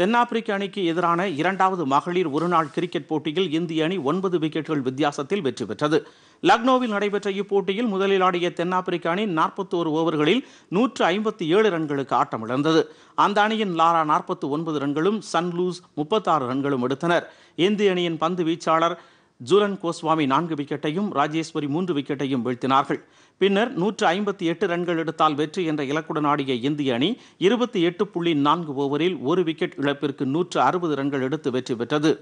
தென்னாப்பிரிக்க அணிக்கு எதிரான இரண்டாவது மகளிர் ஒருநாள் கிரிக்கெட் போட்டியில் இந்திய அணி ஒன்பது விக்கெட்டுகள் வித்தியாசத்தில் வெற்றி பெற்றது லக்னோவில் நடைபெற்ற இப்போட்டியில் முதலில் ஆடிய தென்னாப்பிரிக்க அணி நாற்பத்தோரு ஓவர்களில் நூற்று ஐம்பத்தி ஏழு ரன்களுக்கு ஆட்டமிழந்தது அந்த அணியின் லாரா நாற்பத்தி ஒன்பது ரன்களும் சன்லூஸ் முப்பத்தாறு ரன்களும் எடுத்தனர் இந்திய அணியின் பந்து வீச்சாளர் ஜூலன் கோஸ்வாமி நான்கு விக்கெட்டையும் ராஜேஸ்வரி மூன்று விக்கெட்டையும் வீழ்த்தினார்கள் பின்னர் நூற்று ஐம்பத்தி எட்டு ரன்கள் எடுத்தால் வெற்றி என்ற இலக்குடன் ஆடிய இந்திய அணி இருபத்தி எட்டு புள்ளி நான்கு ஓவரில் ஒரு விக்கெட் இழப்பிற்கு நூற்று அறுபது ரன்கள் எடுத்து வெற்றி பெற்றது